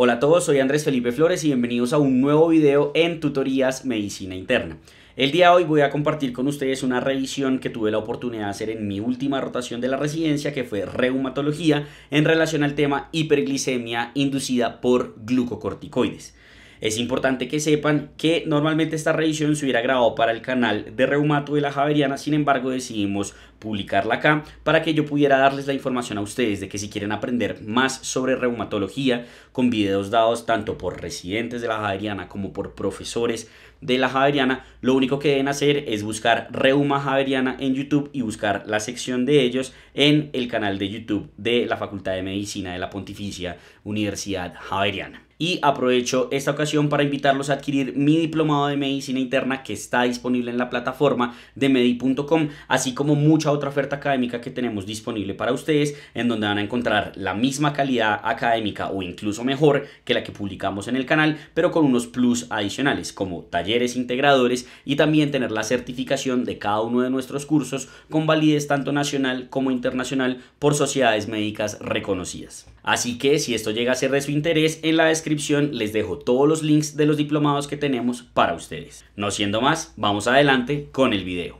Hola a todos, soy Andrés Felipe Flores y bienvenidos a un nuevo video en Tutorías Medicina Interna. El día de hoy voy a compartir con ustedes una revisión que tuve la oportunidad de hacer en mi última rotación de la residencia, que fue reumatología, en relación al tema hiperglicemia inducida por glucocorticoides. Es importante que sepan que normalmente esta revisión se hubiera grabado para el canal de Reumato de la Javeriana, sin embargo decidimos publicarla acá para que yo pudiera darles la información a ustedes de que si quieren aprender más sobre reumatología con videos dados tanto por residentes de la Javeriana como por profesores de la Javeriana, lo único que deben hacer es buscar Reuma Javeriana en YouTube y buscar la sección de ellos en el canal de YouTube de la Facultad de Medicina de la Pontificia Universidad Javeriana y aprovecho esta ocasión para invitarlos a adquirir mi diplomado de medicina interna que está disponible en la plataforma de medi.com, así como mucha otra oferta académica que tenemos disponible para ustedes, en donde van a encontrar la misma calidad académica o incluso mejor que la que publicamos en el canal, pero con unos plus adicionales como talleres integradores y también tener la certificación de cada uno de nuestros cursos con validez tanto nacional como internacional por sociedades médicas reconocidas. Así que si esto llega a ser de su interés, en la descripción les dejo todos los links de los diplomados que tenemos para ustedes. No siendo más, vamos adelante con el video.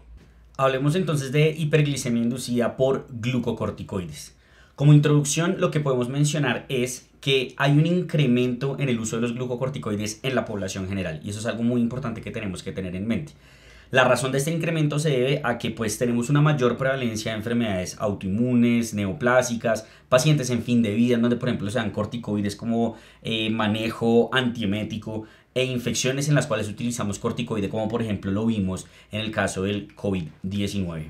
Hablemos entonces de hiperglicemia inducida por glucocorticoides. Como introducción, lo que podemos mencionar es que hay un incremento en el uso de los glucocorticoides en la población general y eso es algo muy importante que tenemos que tener en mente. La razón de este incremento se debe a que pues tenemos una mayor prevalencia de enfermedades autoinmunes, neoplásicas, pacientes en fin de vida, en donde por ejemplo se dan corticoides como eh, manejo antiemético e infecciones en las cuales utilizamos corticoide, como por ejemplo lo vimos en el caso del COVID-19.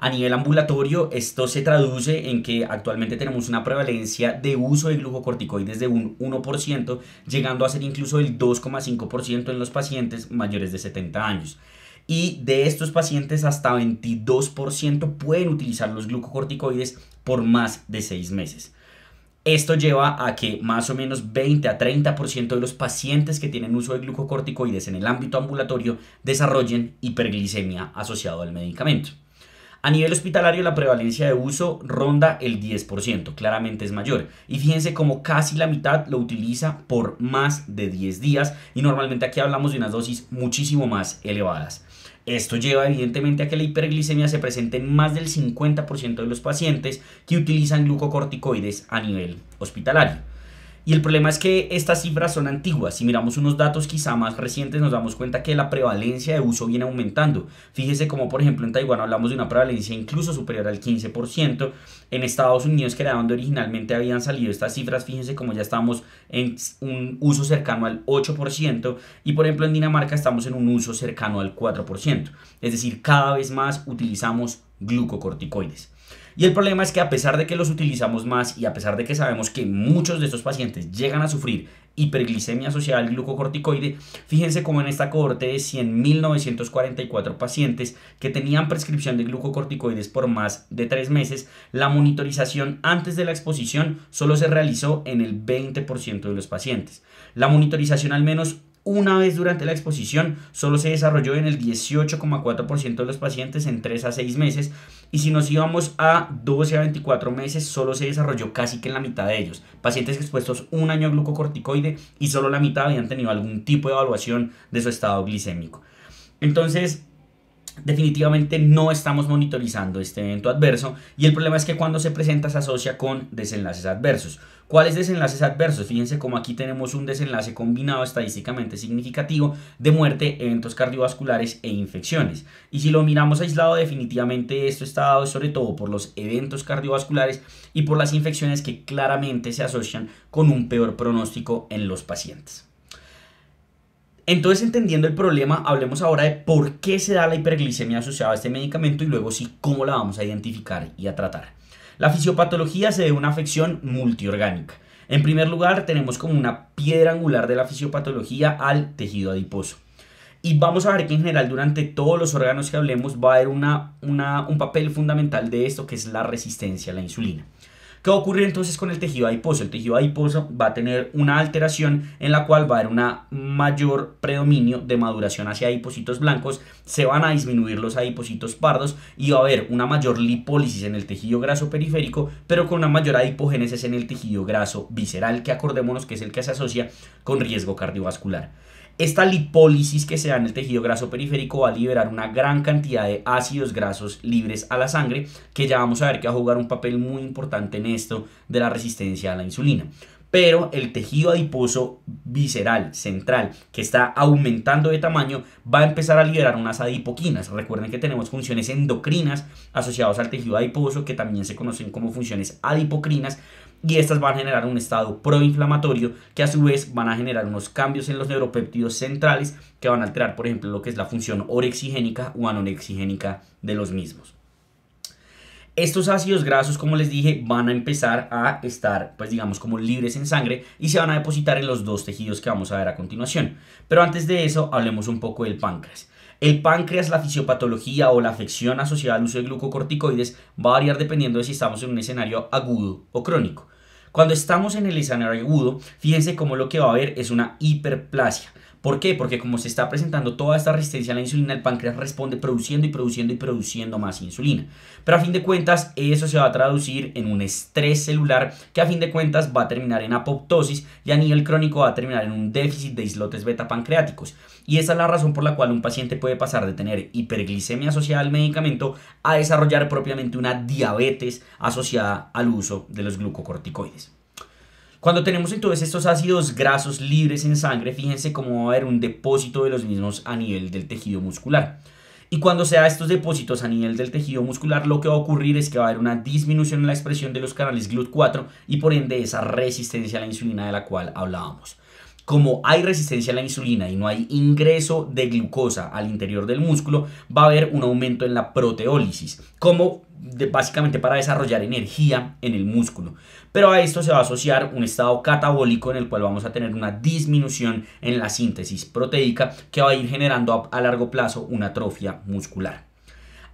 A nivel ambulatorio, esto se traduce en que actualmente tenemos una prevalencia de uso de glucocorticoides de un 1%, llegando a ser incluso el 2,5% en los pacientes mayores de 70 años y de estos pacientes hasta 22% pueden utilizar los glucocorticoides por más de 6 meses. Esto lleva a que más o menos 20 a 30% de los pacientes que tienen uso de glucocorticoides en el ámbito ambulatorio desarrollen hiperglicemia asociado al medicamento. A nivel hospitalario la prevalencia de uso ronda el 10%, claramente es mayor. Y fíjense como casi la mitad lo utiliza por más de 10 días y normalmente aquí hablamos de unas dosis muchísimo más elevadas. Esto lleva evidentemente a que la hiperglicemia se presente en más del 50% de los pacientes que utilizan glucocorticoides a nivel hospitalario. Y el problema es que estas cifras son antiguas. Si miramos unos datos quizá más recientes, nos damos cuenta que la prevalencia de uso viene aumentando. Fíjese como, por ejemplo, en Taiwán hablamos de una prevalencia incluso superior al 15%. En Estados Unidos, que era donde originalmente habían salido estas cifras, fíjense como ya estamos en un uso cercano al 8%. Y, por ejemplo, en Dinamarca estamos en un uso cercano al 4%. Es decir, cada vez más utilizamos glucocorticoides. Y el problema es que a pesar de que los utilizamos más y a pesar de que sabemos que muchos de estos pacientes llegan a sufrir hiperglicemia asociada al glucocorticoide, fíjense cómo en esta cohorte de 100.944 pacientes que tenían prescripción de glucocorticoides por más de 3 meses, la monitorización antes de la exposición solo se realizó en el 20% de los pacientes. La monitorización al menos una vez durante la exposición solo se desarrolló en el 18,4% de los pacientes en 3 a 6 meses y si nos íbamos a 12 a 24 meses, solo se desarrolló casi que en la mitad de ellos. Pacientes expuestos un año a glucocorticoide y solo la mitad habían tenido algún tipo de evaluación de su estado glicémico. Entonces, definitivamente no estamos monitorizando este evento adverso y el problema es que cuando se presenta se asocia con desenlaces adversos. ¿Cuáles desenlaces adversos? Fíjense como aquí tenemos un desenlace combinado estadísticamente significativo de muerte, eventos cardiovasculares e infecciones. Y si lo miramos aislado, definitivamente esto está dado sobre todo por los eventos cardiovasculares y por las infecciones que claramente se asocian con un peor pronóstico en los pacientes. Entonces, entendiendo el problema, hablemos ahora de por qué se da la hiperglicemia asociada a este medicamento y luego sí cómo la vamos a identificar y a tratar. La fisiopatología se debe a una afección multiorgánica. En primer lugar, tenemos como una piedra angular de la fisiopatología al tejido adiposo. Y vamos a ver que en general durante todos los órganos que hablemos va a haber una, un papel fundamental de esto que es la resistencia a la insulina. ¿Qué va a ocurrir entonces con el tejido adiposo? El tejido adiposo va a tener una alteración en la cual va a haber una mayor predominio de maduración hacia adipocitos blancos, se van a disminuir los adipocitos pardos y va a haber una mayor lipólisis en el tejido graso periférico, pero con una mayor adipogénesis en el tejido graso visceral, que acordémonos que es el que se asocia con riesgo cardiovascular. Esta lipólisis que se da en el tejido graso periférico va a liberar una gran cantidad de ácidos grasos libres a la sangre, que ya vamos a ver que va a jugar un papel muy importante en esto de la resistencia a la insulina pero el tejido adiposo visceral central que está aumentando de tamaño va a empezar a liberar unas adipoquinas. Recuerden que tenemos funciones endocrinas asociadas al tejido adiposo que también se conocen como funciones adipocrinas y estas van a generar un estado proinflamatorio que a su vez van a generar unos cambios en los neuropéptidos centrales que van a alterar, por ejemplo, lo que es la función orexigénica o anorexigénica de los mismos. Estos ácidos grasos, como les dije, van a empezar a estar, pues digamos, como libres en sangre y se van a depositar en los dos tejidos que vamos a ver a continuación. Pero antes de eso, hablemos un poco del páncreas. El páncreas, la fisiopatología o la afección asociada al uso de glucocorticoides va a variar dependiendo de si estamos en un escenario agudo o crónico. Cuando estamos en el escenario agudo, fíjense cómo lo que va a haber es una hiperplasia. ¿Por qué? Porque como se está presentando toda esta resistencia a la insulina, el páncreas responde produciendo y produciendo y produciendo más insulina. Pero a fin de cuentas, eso se va a traducir en un estrés celular que a fin de cuentas va a terminar en apoptosis y a nivel crónico va a terminar en un déficit de islotes beta pancreáticos. Y esa es la razón por la cual un paciente puede pasar de tener hiperglicemia asociada al medicamento a desarrollar propiamente una diabetes asociada al uso de los glucocorticoides. Cuando tenemos entonces estos ácidos grasos libres en sangre, fíjense cómo va a haber un depósito de los mismos a nivel del tejido muscular. Y cuando se da estos depósitos a nivel del tejido muscular, lo que va a ocurrir es que va a haber una disminución en la expresión de los canales GLUT4 y por ende esa resistencia a la insulina de la cual hablábamos. Como hay resistencia a la insulina y no hay ingreso de glucosa al interior del músculo, va a haber un aumento en la proteólisis, como básicamente para desarrollar energía en el músculo. Pero a esto se va a asociar un estado catabólico en el cual vamos a tener una disminución en la síntesis proteica que va a ir generando a largo plazo una atrofia muscular.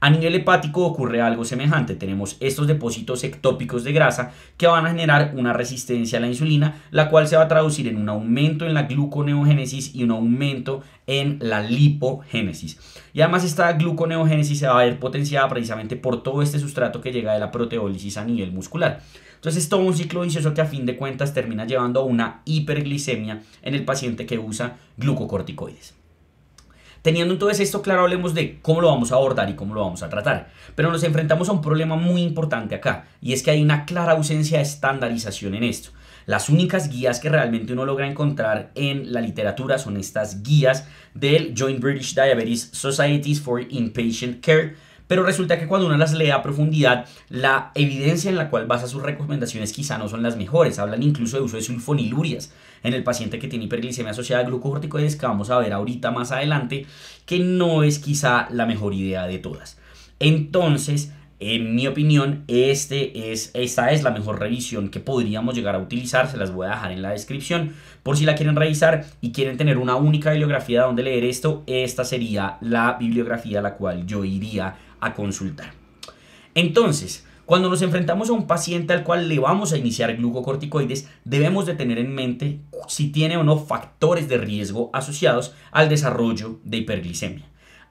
A nivel hepático ocurre algo semejante. Tenemos estos depósitos ectópicos de grasa que van a generar una resistencia a la insulina, la cual se va a traducir en un aumento en la gluconeogénesis y un aumento en la lipogénesis. Y además esta gluconeogénesis se va a ver potenciada precisamente por todo este sustrato que llega de la proteólisis a nivel muscular. Entonces es todo un ciclo vicioso que a fin de cuentas termina llevando a una hiperglicemia en el paciente que usa glucocorticoides. Teniendo entonces esto claro, hablemos de cómo lo vamos a abordar y cómo lo vamos a tratar. Pero nos enfrentamos a un problema muy importante acá, y es que hay una clara ausencia de estandarización en esto. Las únicas guías que realmente uno logra encontrar en la literatura son estas guías del Joint British Diabetes Societies for Inpatient Care, pero resulta que cuando uno las lee a profundidad, la evidencia en la cual basa sus recomendaciones quizá no son las mejores. Hablan incluso de uso de sulfonilurias en el paciente que tiene hiperglicemia asociada a glucocorticoides, que vamos a ver ahorita más adelante, que no es quizá la mejor idea de todas. Entonces, en mi opinión, este es, esta es la mejor revisión que podríamos llegar a utilizar. Se las voy a dejar en la descripción por si la quieren revisar y quieren tener una única bibliografía de donde leer esto. Esta sería la bibliografía a la cual yo iría consultar. Entonces, cuando nos enfrentamos a un paciente al cual le vamos a iniciar glucocorticoides, debemos de tener en mente si tiene o no factores de riesgo asociados al desarrollo de hiperglicemia.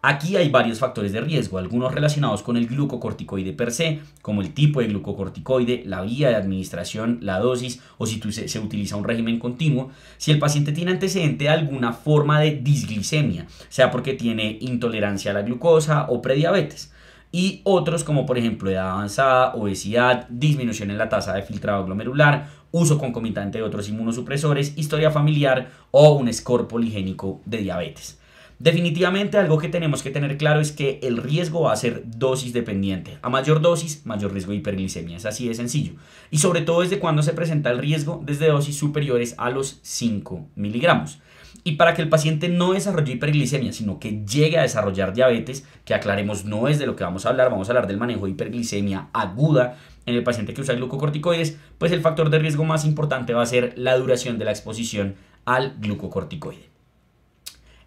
Aquí hay varios factores de riesgo, algunos relacionados con el glucocorticoide per se, como el tipo de glucocorticoide, la vía de administración, la dosis o si se, utiliza un régimen continuo. Si el paciente tiene antecedente de alguna forma de disglicemia, sea porque tiene intolerancia a la glucosa o prediabetes y otros como por ejemplo edad avanzada, obesidad, disminución en la tasa de filtrado glomerular, uso concomitante de otros inmunosupresores, historia familiar o un score poligénico de diabetes. Definitivamente algo que tenemos que tener claro es que el riesgo va a ser dosis dependiente. A mayor dosis, mayor riesgo de hiperglicemia. Es así de sencillo. Y sobre todo desde cuando se presenta el riesgo desde dosis superiores a los 5 miligramos. Y para que el paciente no desarrolle hiperglicemia, sino que llegue a desarrollar diabetes, que aclaremos no es de lo que vamos a hablar, vamos a hablar del manejo de hiperglicemia aguda en el paciente que usa glucocorticoides, pues el factor de riesgo más importante va a ser la duración de la exposición al glucocorticoide.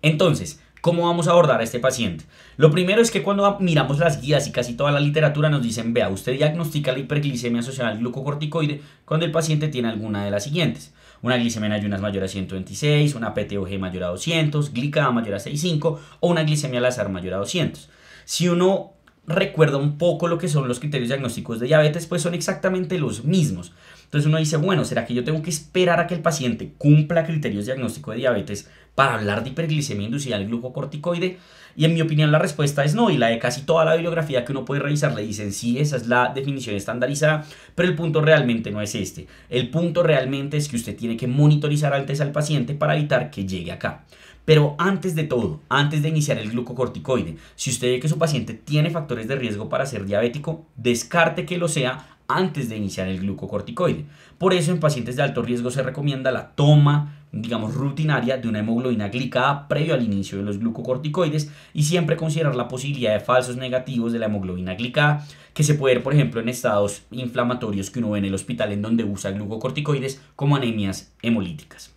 Entonces, ¿Cómo vamos a abordar a este paciente? Lo primero es que cuando miramos las guías y casi toda la literatura nos dicen, vea, usted diagnostica la hiperglicemia asociada al glucocorticoide cuando el paciente tiene alguna de las siguientes una glicemia en ayunas mayor a 126, una PTOG mayor a 200, glicada mayor a 6.5 o una glicemia al azar mayor a 200. Si uno recuerda un poco lo que son los criterios diagnósticos de diabetes, pues son exactamente los mismos. Entonces uno dice, bueno, ¿será que yo tengo que esperar a que el paciente cumpla criterios diagnósticos de diabetes para hablar de hiperglicemia inducida al glucocorticoide? Y en mi opinión la respuesta es no, y la de casi toda la bibliografía que uno puede revisar le dicen sí, esa es la definición estandarizada, pero el punto realmente no es este. El punto realmente es que usted tiene que monitorizar antes al paciente para evitar que llegue acá. Pero antes de todo, antes de iniciar el glucocorticoide, si usted ve que su paciente tiene factores de riesgo para ser diabético, descarte que lo sea antes de iniciar el glucocorticoide. Por eso en pacientes de alto riesgo se recomienda la toma digamos, rutinaria de una hemoglobina glicada previo al inicio de los glucocorticoides y siempre considerar la posibilidad de falsos negativos de la hemoglobina glicada, que se puede ver, por ejemplo, en estados inflamatorios que uno ve en el hospital en donde usa glucocorticoides como anemias hemolíticas.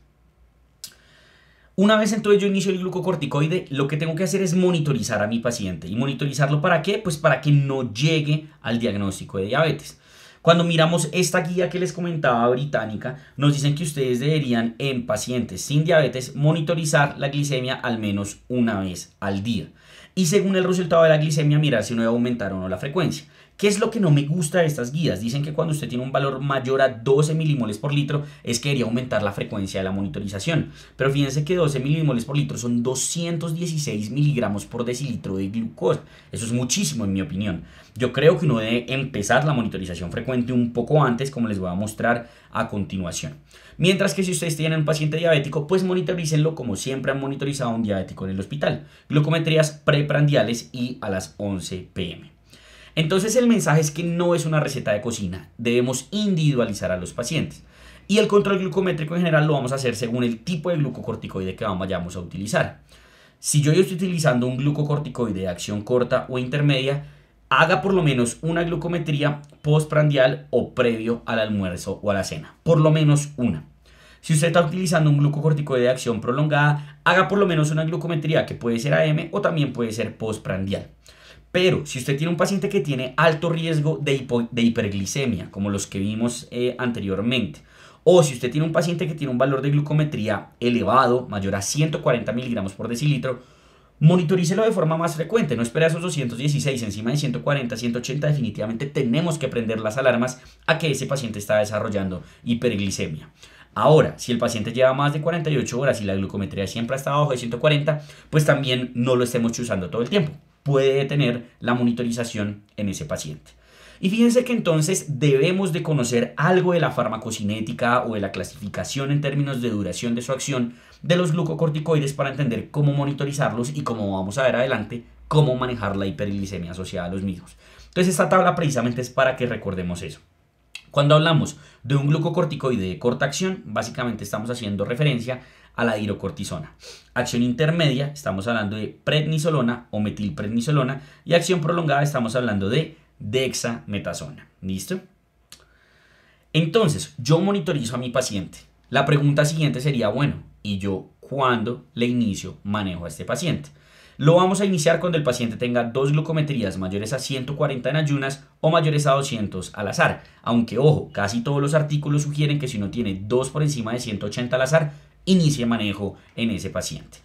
Una vez entonces yo inicio el glucocorticoide, lo que tengo que hacer es monitorizar a mi paciente. ¿Y monitorizarlo para qué? Pues para que no llegue al diagnóstico de diabetes. Cuando miramos esta guía que les comentaba británica, nos dicen que ustedes deberían en pacientes sin diabetes monitorizar la glicemia al menos una vez al día. Y según el resultado de la glicemia, mirar si no a aumentar o no la frecuencia. ¿Qué es lo que no me gusta de estas guías? Dicen que cuando usted tiene un valor mayor a 12 milimoles por litro es que debería aumentar la frecuencia de la monitorización. Pero fíjense que 12 milimoles por litro son 216 miligramos por decilitro de glucosa. Eso es muchísimo en mi opinión. Yo creo que uno debe empezar la monitorización frecuente un poco antes como les voy a mostrar a continuación. Mientras que si ustedes tienen un paciente diabético, pues monitorícenlo como siempre han monitorizado a un diabético en el hospital. Glucometrías preprandiales y a las 11 pm. Entonces el mensaje es que no es una receta de cocina, debemos individualizar a los pacientes. Y el control glucométrico en general lo vamos a hacer según el tipo de glucocorticoide que vayamos a utilizar. Si yo estoy utilizando un glucocorticoide de acción corta o intermedia, haga por lo menos una glucometría postprandial o previo al almuerzo o a la cena. Por lo menos una. Si usted está utilizando un glucocorticoide de acción prolongada, haga por lo menos una glucometría que puede ser AM o también puede ser postprandial. Pero si usted tiene un paciente que tiene alto riesgo de, de hiperglicemia, como los que vimos eh, anteriormente, o si usted tiene un paciente que tiene un valor de glucometría elevado, mayor a 140 miligramos por decilitro, monitorícelo de forma más frecuente. No espere a esos 216, encima de 140, 180. Definitivamente tenemos que prender las alarmas a que ese paciente está desarrollando hiperglicemia. Ahora, si el paciente lleva más de 48 horas y la glucometría siempre está bajo de 140, pues también no lo estemos chuzando todo el tiempo puede tener la monitorización en ese paciente. Y fíjense que entonces debemos de conocer algo de la farmacocinética o de la clasificación en términos de duración de su acción de los glucocorticoides para entender cómo monitorizarlos y como vamos a ver adelante, cómo manejar la hiperglicemia asociada a los mismos. Entonces esta tabla precisamente es para que recordemos eso. Cuando hablamos de un glucocorticoide de corta acción, básicamente estamos haciendo referencia a la hidrocortisona. Acción intermedia, estamos hablando de prednisolona o metilprednisolona. Y acción prolongada, estamos hablando de dexametasona. ¿Listo? Entonces, yo monitorizo a mi paciente. La pregunta siguiente sería, bueno, ¿y yo cuándo le inicio manejo a este paciente? Lo vamos a iniciar cuando el paciente tenga dos glucometrías mayores a 140 en ayunas o mayores a 200 al azar. Aunque, ojo, casi todos los artículos sugieren que si uno tiene dos por encima de 180 al azar, inicie manejo en ese paciente.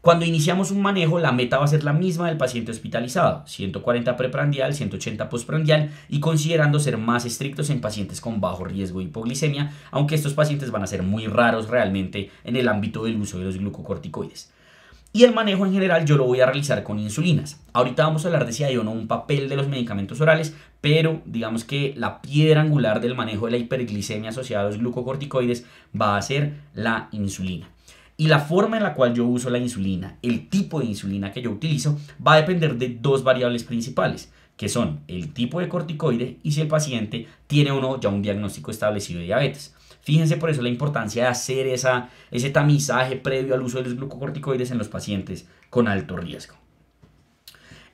Cuando iniciamos un manejo, la meta va a ser la misma del paciente hospitalizado, 140 preprandial, 180 postprandial y considerando ser más estrictos en pacientes con bajo riesgo de hipoglicemia, aunque estos pacientes van a ser muy raros realmente en el ámbito del uso de los glucocorticoides y el manejo en general yo lo voy a realizar con insulinas. Ahorita vamos a hablar de si hay o no un papel de los medicamentos orales, pero digamos que la piedra angular del manejo de la hiperglicemia asociada a los glucocorticoides va a ser la insulina. Y la forma en la cual yo uso la insulina, el tipo de insulina que yo utilizo, va a depender de dos variables principales, que son el tipo de corticoide y si el paciente tiene o no ya un diagnóstico establecido de diabetes. Fíjense por eso la importancia de hacer ese tamizaje previo al uso de los glucocorticoides en los pacientes con alto riesgo.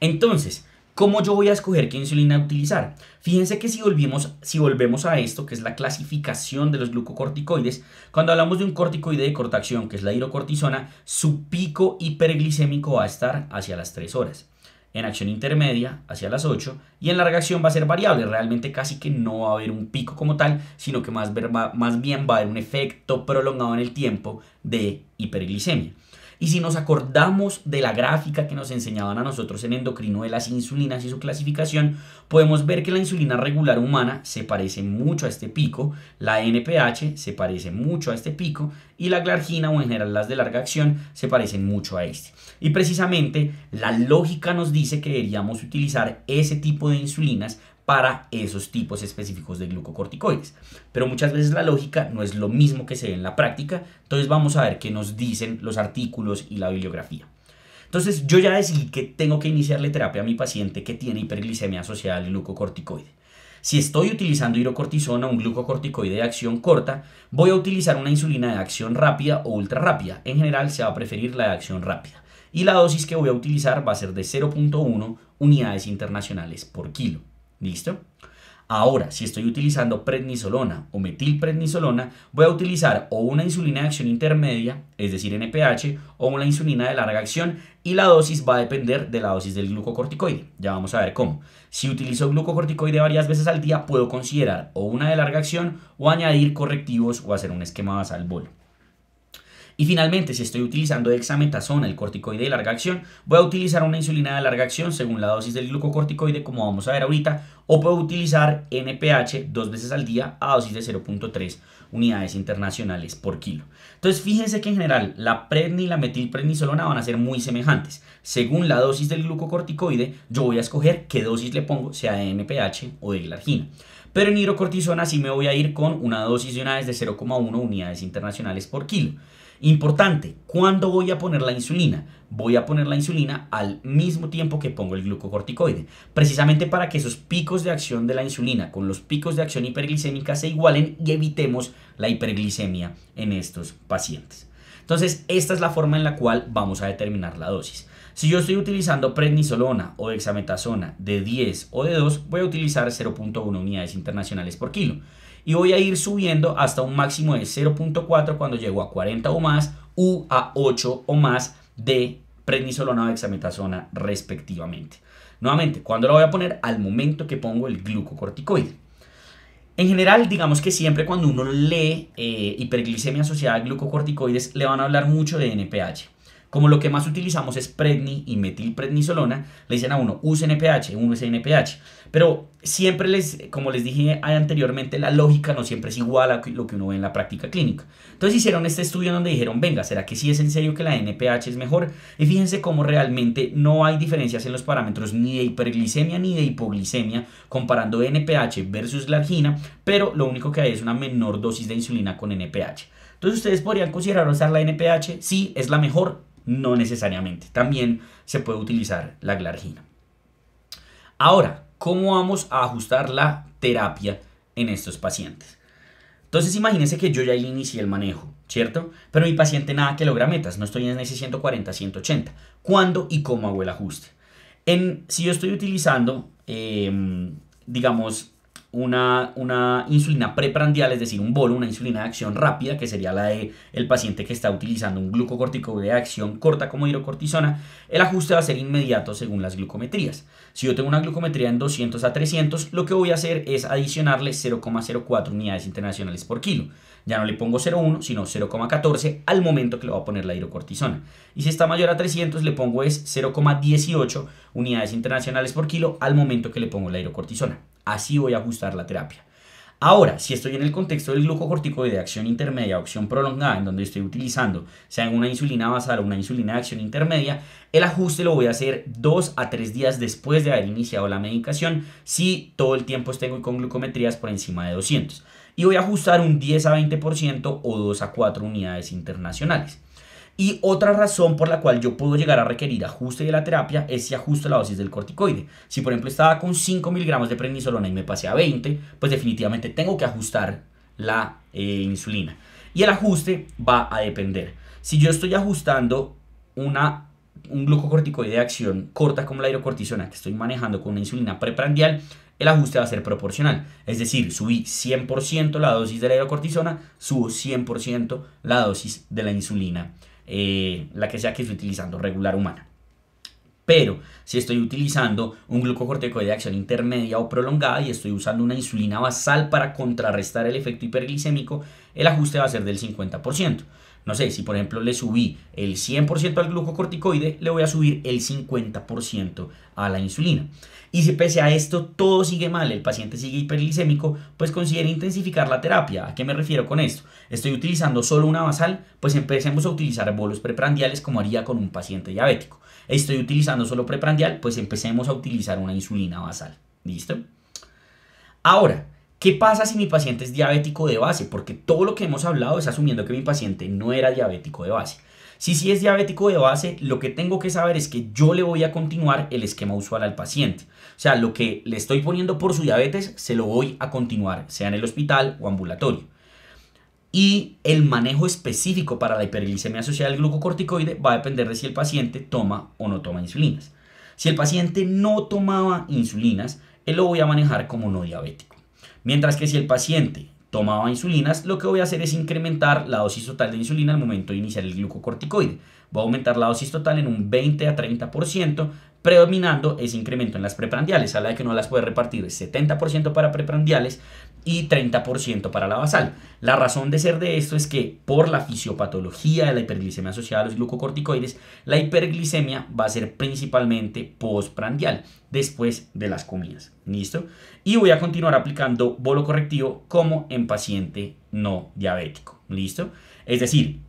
Entonces, ¿Cómo yo voy a escoger qué insulina utilizar? Fíjense que si volvemos, si volvemos a esto, que es la clasificación de los glucocorticoides, cuando hablamos de un corticoide de corta acción, que es la hidrocortisona, su pico hiperglicémico va a estar hacia las 3 horas en acción intermedia hacia las 8 y en la acción va a ser variable. Realmente casi que no va a haber un pico como tal, sino que más, más bien va a haber un efecto prolongado en el tiempo de hiperglicemia. Y si nos acordamos de la gráfica que nos enseñaban a nosotros en endocrino de las insulinas y su clasificación, podemos ver que la insulina regular humana se parece mucho a este pico, la NPH se parece mucho a este pico y la glargina o en general las de larga acción se parecen mucho a este. Y precisamente la lógica nos dice que deberíamos utilizar ese tipo de insulinas para esos tipos específicos de glucocorticoides. Pero muchas veces la lógica no es lo mismo que se ve en la práctica, entonces vamos a ver qué nos dicen los artículos y la bibliografía. Entonces yo ya decidí que tengo que iniciarle terapia a mi paciente que tiene hiperglicemia asociada al glucocorticoide. Si estoy utilizando hidrocortisona, un glucocorticoide de acción corta, voy a utilizar una insulina de acción rápida o ultra rápida. En general se va a preferir la de acción rápida. Y la dosis que voy a utilizar va a ser de 0.1 unidades internacionales por kilo. ¿Listo? Ahora, si estoy utilizando prednisolona o metilprednisolona, voy a utilizar o una insulina de acción intermedia, es decir, NPH, o una insulina de larga acción y la dosis va a depender de la dosis del glucocorticoide. Ya vamos a ver cómo. Si utilizo glucocorticoide varias veces al día, puedo considerar o una de larga acción o añadir correctivos o hacer un esquema basal bolo. Y finalmente, si estoy utilizando dexametasona, el corticoide de larga acción, voy a utilizar una insulina de larga acción según la dosis del glucocorticoide, como vamos a ver ahorita, o puedo utilizar NPH dos veces al día a dosis de 0.3 unidades internacionales por kilo. Entonces, fíjense que en general la predni y la metilprednisolona van a ser muy semejantes. Según la dosis del glucocorticoide, yo voy a escoger qué dosis le pongo, sea de NPH o de glargina. Pero en hidrocortisona sí me voy a ir con una dosis de una de 0,1 unidades internacionales por kilo. Importante, ¿cuándo voy a poner la insulina? Voy a poner la insulina al mismo tiempo que pongo el glucocorticoide, precisamente para que esos picos de acción de la insulina con los picos de acción hiperglicémica se igualen y evitemos la hiperglicemia en estos pacientes. Entonces, esta es la forma en la cual vamos a determinar la dosis. Si yo estoy utilizando prednisolona o dexametasona de 10 o de 2, voy a utilizar 0.1 unidades internacionales por kilo y voy a ir subiendo hasta un máximo de 0.4 cuando llego a 40 o más u a 8 o más de prednisolona o dexametasona respectivamente. Nuevamente, ¿cuándo lo voy a poner? Al momento que pongo el glucocorticoide. En general, digamos que siempre cuando uno lee eh, hiperglicemia asociada a glucocorticoides, le van a hablar mucho de NPH. Como lo que más utilizamos es predni y metilprednisolona, le dicen a uno NPH, uno es NPH. Pero siempre les, como les dije anteriormente, la lógica no siempre es igual a lo que uno ve en la práctica clínica. Entonces hicieron este estudio donde dijeron, venga, ¿será que sí es en serio que la NPH es mejor? Y fíjense cómo realmente no hay diferencias en los parámetros ni de hiperglicemia ni de hipoglicemia comparando NPH versus la argina, pero lo único que hay es una menor dosis de insulina con NPH. Entonces ustedes podrían considerar usar la NPH, sí, es la mejor, no necesariamente. También se puede utilizar la glargina. Ahora, ¿cómo vamos a ajustar la terapia en estos pacientes? Entonces imagínense que yo ya inicié el manejo, ¿cierto? Pero mi paciente nada que logra metas, no estoy en ese 140, 180. ¿Cuándo y cómo hago el ajuste? En, si yo estoy utilizando, em, digamos, una, una insulina preprandial, es decir, un bolo, una insulina de acción rápida, que sería la de el paciente que está utilizando un glucocorticoide de acción corta como hidrocortisona, el ajuste va a ser inmediato según las glucometrías. Si yo tengo una glucometría en 200 a 300, lo que voy a hacer es adicionarle 0,04 unidades internacionales por kilo. Ya no le pongo 0,1, sino 0,14 al momento que le voy a poner la hidrocortisona. Y si está mayor a 300, le pongo es 0,18 unidades internacionales por kilo al momento que le pongo la hidrocortisona. Así voy a ajustar la terapia. Ahora, si estoy en el contexto del glucocorticoide de acción intermedia, opción prolongada, en donde estoy utilizando sea una insulina basal o una insulina de acción intermedia, el ajuste lo voy a hacer 2 a 3 días después de haber iniciado la medicación, si todo el tiempo estoy con glucometrías por encima de 200. Y voy a ajustar un 10 a 20% o 2 a 4 unidades internacionales. Y otra razón por la cual yo puedo llegar a requerir ajuste de la terapia es si ajusto la dosis del corticoide. Si por ejemplo estaba con 5 miligramos de prednisolona y me pasé a 20, pues definitivamente tengo que ajustar la eh, insulina. Y el ajuste va a depender. Si yo estoy ajustando una, un glucocorticoide de acción corta como la hidrocortisona que estoy manejando con una insulina preprandial, el ajuste va a ser proporcional. Es decir, subí 100% la dosis de la hidrocortisona, subo 100% la dosis de la insulina eh, la que sea que estoy utilizando, regular humana. Pero si estoy utilizando un glucocorticoide de acción intermedia o prolongada y estoy usando una insulina basal para contrarrestar el efecto hiperglicémico, el ajuste va a ser del 50% no sé, si por ejemplo le subí el 100% al glucocorticoide, le voy a subir el 50% a la insulina. Y si pese a esto todo sigue mal, el paciente sigue hiperglicémico, pues considere intensificar la terapia. ¿A qué me refiero con esto? ¿Estoy utilizando solo una basal? Pues empecemos a utilizar bolos preprandiales como haría con un paciente diabético. ¿Estoy utilizando solo preprandial? Pues empecemos a utilizar una insulina basal. ¿Listo? Ahora, ¿Qué pasa si mi paciente es diabético de base? Porque todo lo que hemos hablado es asumiendo que mi paciente no era diabético de base. Si sí es diabético de base, lo que tengo que saber es que yo le voy a continuar el esquema usual al paciente. O sea, lo que le estoy poniendo por su diabetes, se lo voy a continuar, sea en el hospital o ambulatorio. Y el manejo específico para la hiperglicemia asociada al glucocorticoide va a depender de si el paciente toma o no toma insulinas. Si el paciente no tomaba insulinas, él lo voy a manejar como no diabético. Mientras que si el paciente tomaba insulinas, lo que voy a hacer es incrementar la dosis total de insulina al momento de iniciar el glucocorticoide. Voy a aumentar la dosis total en un 20 a 30%, predominando ese incremento en las preprandiales, a la de que no las puede repartir 70% para preprandiales y 30% para la basal. La razón de ser de esto es que por la fisiopatología de la hiperglicemia asociada a los glucocorticoides, la hiperglicemia va a ser principalmente postprandial, después de las comidas. ¿Listo? Y voy a continuar aplicando bolo correctivo como en paciente no diabético. ¿Listo? Es decir,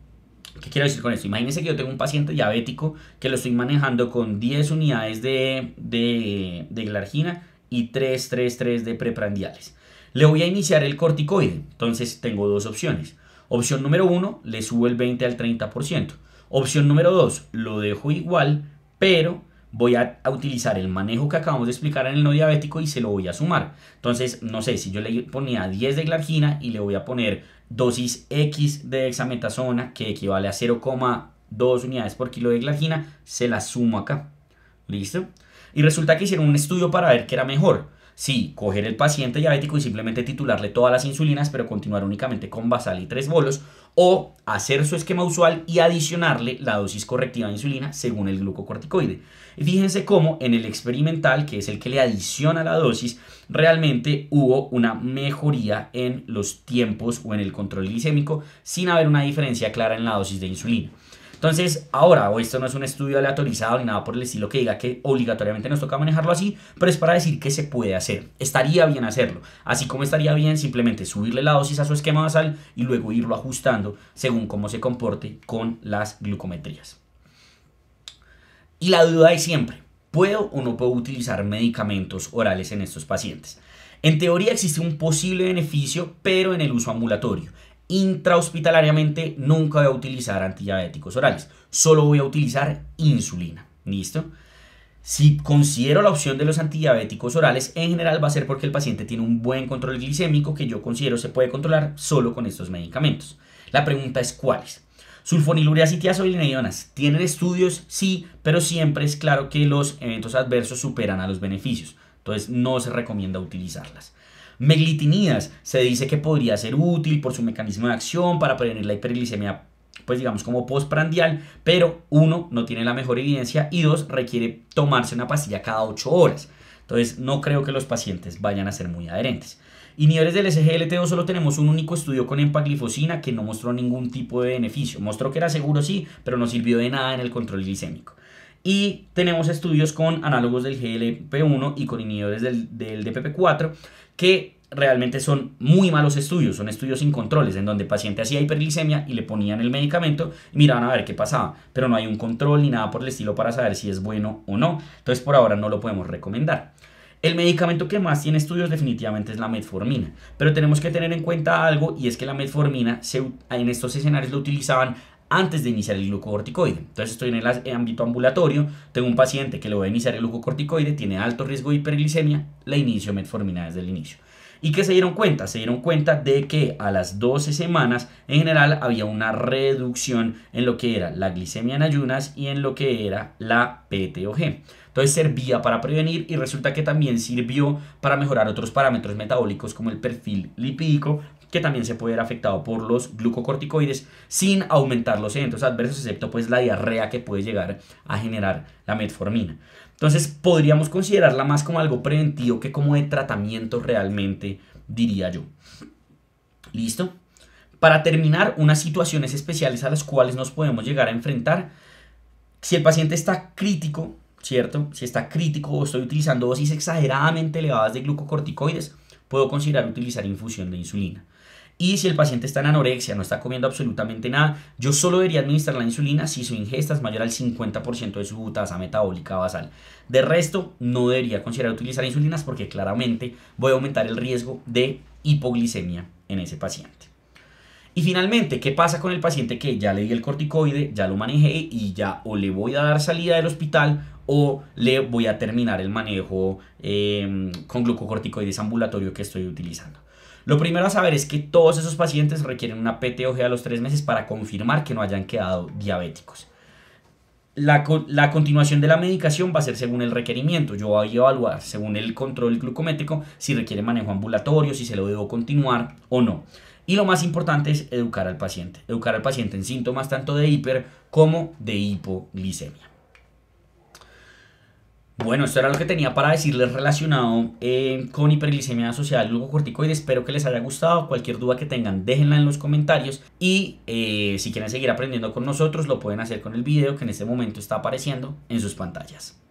¿Qué quiero decir con esto? Imagínense que yo tengo un paciente diabético que lo estoy manejando con 10 unidades de, de, de glargina y 3, 3, 3 de preprandiales. Le voy a iniciar el corticoide. Entonces tengo dos opciones. Opción número 1, le subo el 20 al 30%. Opción número 2, lo dejo igual, pero voy a utilizar el manejo que acabamos de explicar en el no diabético y se lo voy a sumar. Entonces, no sé, si yo le ponía 10 de glargina y le voy a poner dosis X de dexametasona, que equivale a 0,2 unidades por kilo de glargina, se la sumo acá. ¿Listo? Y resulta que hicieron un estudio para ver qué era mejor, Sí, coger el paciente diabético y simplemente titularle todas las insulinas, pero continuar únicamente con basal y tres bolos, o hacer su esquema usual y adicionarle la dosis correctiva de insulina según el glucocorticoide. fíjense cómo en el experimental, que es el que le adiciona la dosis, realmente hubo una mejoría en los tiempos o en el control glicémico sin haber una diferencia clara en la dosis de insulina. Entonces, ahora, o esto no es un estudio aleatorizado ni nada por el estilo que diga que obligatoriamente nos toca manejarlo así, pero es para decir que se puede hacer. Estaría bien hacerlo. Así como estaría bien simplemente subirle la dosis a su esquema basal y luego irlo ajustando según cómo se comporte con las glucometrías. Y la duda es siempre, ¿puedo o no puedo utilizar medicamentos orales en estos pacientes? En teoría existe un posible beneficio, pero en el uso ambulatorio intrahospitalariamente nunca voy a utilizar antidiabéticos orales, solo voy a utilizar insulina. ¿Listo? Si considero la opción de los antidiabéticos orales, en general va a ser porque el paciente tiene un buen control glicémico que yo considero se puede controlar solo con estos medicamentos. La pregunta es cuáles. Sulfonilureas y ionas tienen estudios, sí, pero siempre es claro que los eventos adversos superan a los beneficios. Entonces no se recomienda utilizarlas. Meglitinidas se dice que podría ser útil por su mecanismo de acción para prevenir la hiperglicemia pues digamos como postprandial, pero uno no tiene la mejor evidencia y dos requiere tomarse una pastilla cada 8 horas. Entonces no creo que los pacientes vayan a ser muy adherentes. Y niveles del SGLT2 solo tenemos un único estudio con empaglifosina que no mostró ningún tipo de beneficio. Mostró que era seguro sí, pero no sirvió de nada en el control glicémico y tenemos estudios con análogos del GLP1 y con inhibidores del, DPP4 que realmente son muy malos estudios, son estudios sin controles, en donde el paciente hacía hiperglicemia y le ponían el medicamento y miraban a ver qué pasaba, pero no hay un control ni nada por el estilo para saber si es bueno o no. Entonces por ahora no lo podemos recomendar. El medicamento que más tiene estudios definitivamente es la metformina, pero tenemos que tener en cuenta algo y es que la metformina en estos escenarios lo utilizaban antes de iniciar el glucocorticoide. Entonces estoy en el ámbito ambulatorio, tengo un paciente que le voy a iniciar el glucocorticoide, tiene alto riesgo de hiperglicemia, le inicio metformina desde el inicio. ¿Y qué se dieron cuenta? Se dieron cuenta de que a las 12 semanas en general había una reducción en lo que era la glicemia en ayunas y en lo que era la PTOG. Entonces servía para prevenir y resulta que también sirvió para mejorar otros parámetros metabólicos como el perfil lipídico, que también se puede ver afectado por los glucocorticoides sin aumentar los eventos adversos, excepto pues la diarrea que puede llegar a generar la metformina. Entonces podríamos considerarla más como algo preventivo que como de tratamiento realmente, diría yo. ¿Listo? Para terminar, unas situaciones especiales a las cuales nos podemos llegar a enfrentar. Si el paciente está crítico, ¿cierto? Si está crítico o estoy utilizando dosis exageradamente elevadas de glucocorticoides, puedo considerar utilizar infusión de insulina. Y si el paciente está en anorexia, no está comiendo absolutamente nada, yo solo debería administrar la insulina si su ingesta es mayor al 50% de su tasa metabólica basal. De resto, no debería considerar utilizar insulinas porque claramente voy a aumentar el riesgo de hipoglicemia en ese paciente. Y finalmente, ¿qué pasa con el paciente que ya le di el corticoide, ya lo manejé y ya o le voy a dar salida del hospital o le voy a terminar el manejo em, con glucocorticoides ambulatorio que estoy utilizando? Lo primero a saber es que todos esos pacientes requieren una PTOG a los tres meses para confirmar que no hayan quedado diabéticos. La, la, continuación de la medicación va a ser según el requerimiento. Yo voy a evaluar según el control glucométrico si requiere manejo ambulatorio, si se lo debo continuar o no. Y lo más importante es educar al paciente. Educar al paciente en síntomas tanto de hiper como de hipoglicemia. Bueno, esto era lo que tenía para decirles relacionado eh, con hiperglicemia asociada al glucocorticoides. Espero que les haya gustado. Cualquier duda que tengan, déjenla en los comentarios. Y eh, si quieren seguir aprendiendo con nosotros, lo pueden hacer con el video que en este momento está apareciendo en sus pantallas.